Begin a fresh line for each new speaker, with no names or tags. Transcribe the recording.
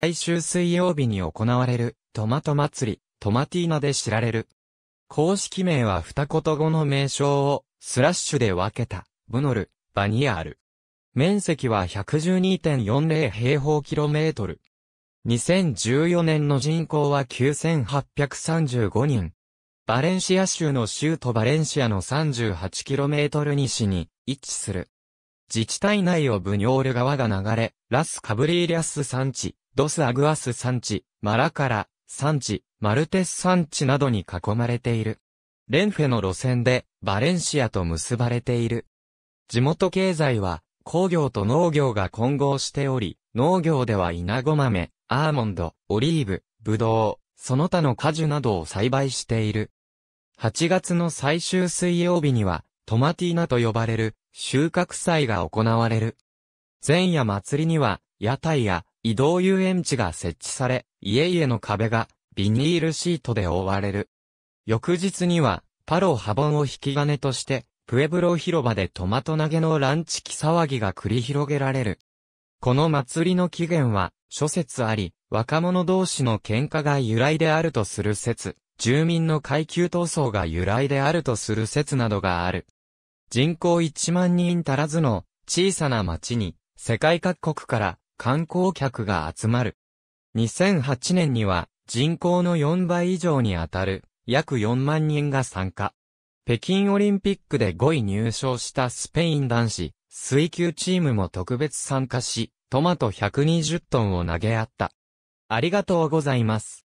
来週水曜日に行われる、トマト祭り、トマティーナで知られる。公式名は二言語の名称を、スラッシュで分けた、ブノル、バニアール。面積は112.40平方キロメートル。2014年の人口は9835人。バレンシア州の州都バレンシアの 38km 西に位置する。自治体内をブニョール川が流れ、ラスカブリーリャス山地、ドスアグアス山地、マラカラ山地、マルテス山地などに囲まれている。レンフェの路線でバレンシアと結ばれている。地元経済は工業と農業が混合しており、農業では稲子豆、アーモンド、オリーブ、ブドウ、その他の果樹などを栽培している。8月の最終水曜日には、トマティーナと呼ばれる収穫祭が行われる。前夜祭りには、屋台や移動遊園地が設置され、家々の壁がビニールシートで覆われる。翌日には、パロハボンを引き金として、プエブロ広場でトマト投げのランチ期騒ぎが繰り広げられる。この祭りの起源は、諸説あり、若者同士の喧嘩が由来であるとする説、住民の階級闘争が由来であるとする説などがある。人口1万人足らずの小さな町に、世界各国から観光客が集まる。2008年には人口の4倍以上にあたる約4万人が参加。北京オリンピックで5位入賞したスペイン男子、水球チームも特別参加し、トマト120トンを投げ合った。ありがとうございます。